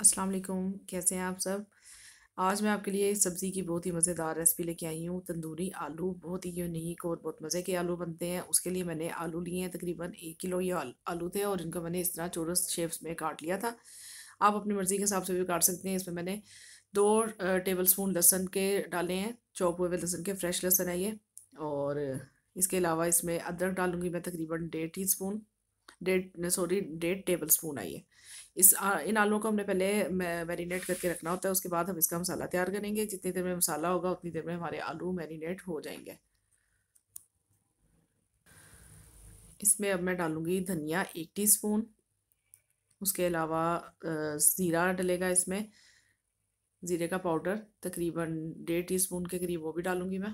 अस्सलाम वालेकुम कैसे हैं आप सब आज मैं आपके लिए सब्ज़ी की बहुत ही मज़ेदार रेसिपी लेके आई हूँ तंदूरी आलू बहुत ही यूनिक और बहुत मज़े के आलू बनते हैं उसके लिए मैंने आलू लिए हैं तकरीबन एक किलो ये आलू थे और इनको मैंने इस तरह चोरस शेप्स में काट लिया था आप अपनी मर्ज़ी के हिसाब से भी काट सकते हैं इसमें मैंने दो टेबल स्पून लहसन के डाले हैं चौप हुए लहसन के फ्रेश लहसन है ये और इसके अलावा इसमें अदरक डालूंगी मैं तकरीबन डेढ़ टी स्पून डेढ़ सॉरी डेढ़ टेबल स्पून आई है इस इन आलुओं को हमने पहले मैरिनेट करके रखना होता है उसके बाद हम इसका मसाला तैयार करेंगे जितनी देर में मसाला होगा उतनी देर में हमारे आलू मैरिनेट हो जाएंगे इसमें अब मैं डालूंगी धनिया एक टीस्पून उसके अलावा ज़ीरा डलेगा इसमें ज़ीरे का पाउडर तकरीबन डेढ़ स्पून के करीब वो भी डालूँगी मैं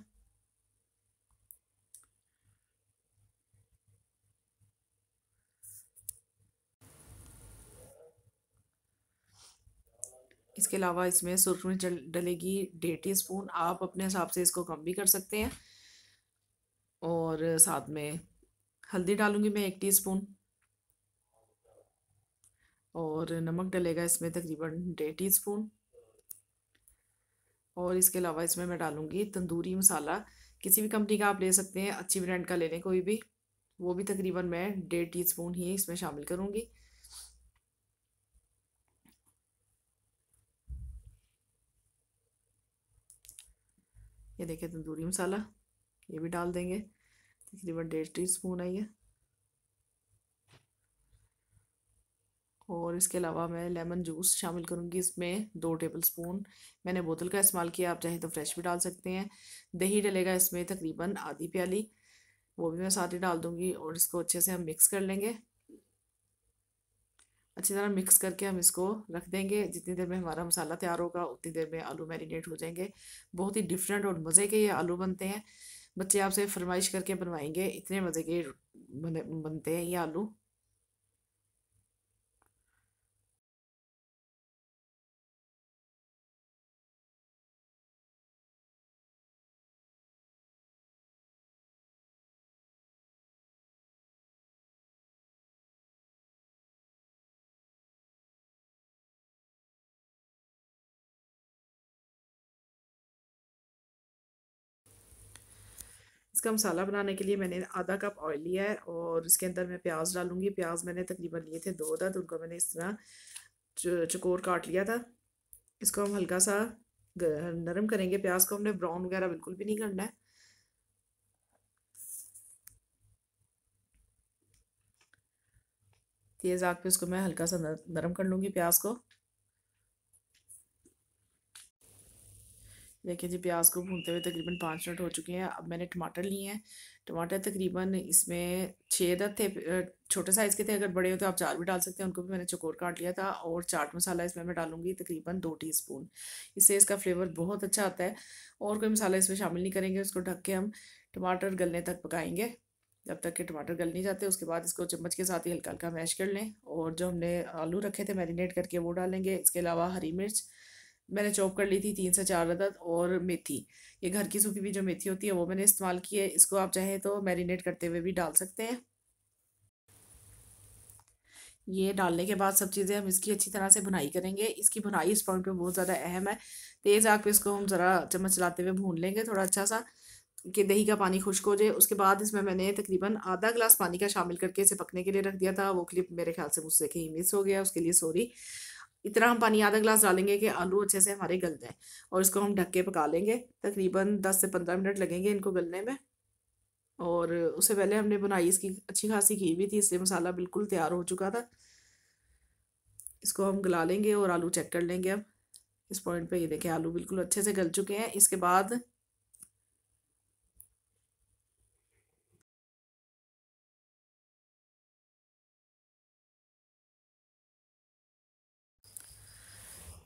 इसके अलावा इसमें सुरख मिर्च डलेगी डेढ़ टी स्पून आप अपने हिसाब से इसको कम भी कर सकते हैं और साथ में हल्दी डालूंगी मैं एक टीस्पून और नमक डलेगा इसमें तकरीबन डेढ़ टी स्पून और इसके अलावा इसमें मैं डालूँगी तंदूरी मसाला किसी भी कंपनी का आप ले सकते हैं अच्छी ब्रांड का ले लें कोई भी वो भी तकरीबन मैं डेढ़ टी स्पून ही इसमें शामिल करूँगी ये देखिए तंदूरी मसाला ये भी डाल देंगे तकरीबन डेढ़ टी स्पून है ये और इसके अलावा मैं लेमन जूस शामिल करूँगी इसमें दो टेबल स्पून मैंने बोतल का इस्तेमाल किया आप चाहें तो फ्रेश भी डाल सकते हैं दही डलेगा इसमें तकरीबन आधी प्याली वो भी मैं साथ ही डाल दूँगी और इसको अच्छे से हम मिक्स कर लेंगे अच्छी तरह मिक्स करके हम इसको रख देंगे जितनी देर में हमारा मसाला तैयार होगा उतनी देर में आलू मैरिनेट हो जाएंगे बहुत ही डिफरेंट और मज़े के ये आलू बनते हैं बच्चे आपसे फरमाइश करके बनवाएंगे इतने मज़े के बने बनते हैं ये आलू इसका मसाला बनाने के लिए मैंने आधा कप ऑयल लिया है और इसके अंदर मैं प्याज डालूंगी प्याज मैंने तकरीबन लिए थे दो दर्द उनको मैंने इस तरह चकोर काट लिया था इसको हम हल्का सा नरम करेंगे प्याज को हमने ब्राउन वगैरह बिल्कुल भी नहीं करना है तेज़ आग पे उसको मैं हल्का सा नरम कर लूंगी प्याज को देखिए जी प्याज को भूनते हुए तकरीबन पाँच मिनट हो चुके हैं अब मैंने टमाटर लिए हैं टमाटर तकरीबन इसमें छः दर थे छोटे साइज़ के थे अगर बड़े हो तो आप चार भी डाल सकते हैं उनको भी मैंने चकोर काट लिया था और चाट मसाला इसमें मैं डालूंगी तकरीबन दो टीस्पून इससे इसका फ्लेवर बहुत अच्छा आता है और कोई मसाला इसमें शामिल नहीं करेंगे उसको ढक के हम टमाटर गलने तक पकाएंगे जब तक कि टमाटर गल नहीं जाते उसके बाद इसको चम्मच के साथ ही हल्का हल्का मैश कर लें और जो हमने आलू रखे थे मैरिनेट करके वो डालेंगे इसके अलावा हरी मिर्च मैंने चॉप कर ली थी तीन से चार अदद और मेथी ये घर की सूखी हुई जो मेथी होती है वो मैंने इस्तेमाल की है इसको आप चाहें तो मैरिनेट करते हुए भी डाल सकते हैं ये डालने के बाद सब चीज़ें हम इसकी अच्छी तरह से बुनाई करेंगे इसकी बुनाई इस पॉइंट पे बहुत ज़्यादा अहम है तेज़ आग पे इसको हम ज़रा चम्मच चलाते हुए भून लेंगे थोड़ा अच्छा सा कि दही का पानी खुश्क हो जाए उसके बाद इसमें मैंने तकरीबन आधा ग्लास पानी का शामिल करके इसे पकने के लिए रख दिया था वो क्लिप मेरे ख्याल से मुझसे कहीं मिस हो गया उसके लिए सॉरी इतना हम पानी आधा गिलास डालेंगे कि आलू अच्छे से हमारे गल जाए और इसको हम ढक के पका लेंगे तकरीबन दस से पंद्रह मिनट लगेंगे इनको गलने में और उससे पहले हमने बनाई इसकी अच्छी खासी घी भी थी इसलिए मसाला बिल्कुल तैयार हो चुका था इसको हम गला लेंगे और आलू चेक कर लेंगे अब इस पॉइंट पे ये देखें आलू बिल्कुल अच्छे से गल चुके हैं इसके बाद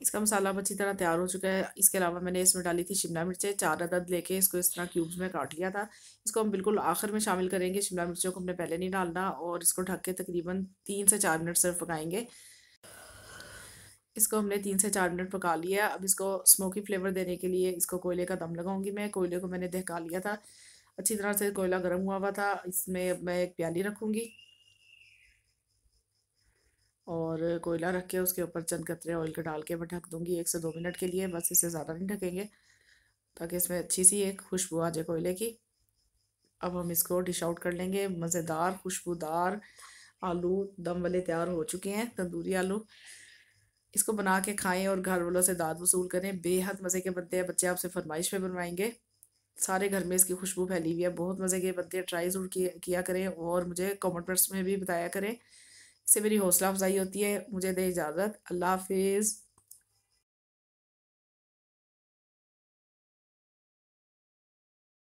इसका मसाला अच्छी तरह तैयार हो चुका है इसके अलावा मैंने इसमें डाली थी शिमला मिर्चें चार अदद लेके इसको इस तरह क्यूब्स में काट लिया था इसको हम बिल्कुल आखिर में शामिल करेंगे शिमला मिर्चों को हमने पहले नहीं डालना और इसको ढक के तकरीबन तीन से चार मिनट सिर्फ पकाएंगे इसको हमने तीन से चार मिनट पका लिया अब इसको स्मोकी फ्लेवर देने के लिए इसको कोयले का दम लगाऊंगी मैं कोयले को मैंने दहका लिया था अच्छी तरह से कोयला गर्म हुआ हुआ था इसमें मैं एक प्याली रखूँगी और कोयला रख के उसके ऊपर चंद कतरे ऑयल के डाल के मैं ढक दूँगी एक से दो मिनट के लिए बस इसे ज़्यादा नहीं ढकेंगे ताकि इसमें अच्छी सी एक खुशबू आ जाए कोयले की अब हम इसको डिश आउट कर लेंगे मज़ेदार खुशबूदार आलू दम वाले तैयार हो चुके हैं तंदूरी आलू इसको बना के खाएं और घर वालों से दाद वसूल करें बेहद मज़े के बनते हैं बच्चे आपसे फरमाइश पे बनवाएंगे सारे घर में इसकी खुशबू फैली हुई है बहुत मज़े के बनते हैं ट्राई ज़रूर किया करें और मुझे कॉमेंट्स में भी बताया करें इससे मेरी हौसला अफजाई होती है मुझे दे इजाज़त अल्लाह हाफिज़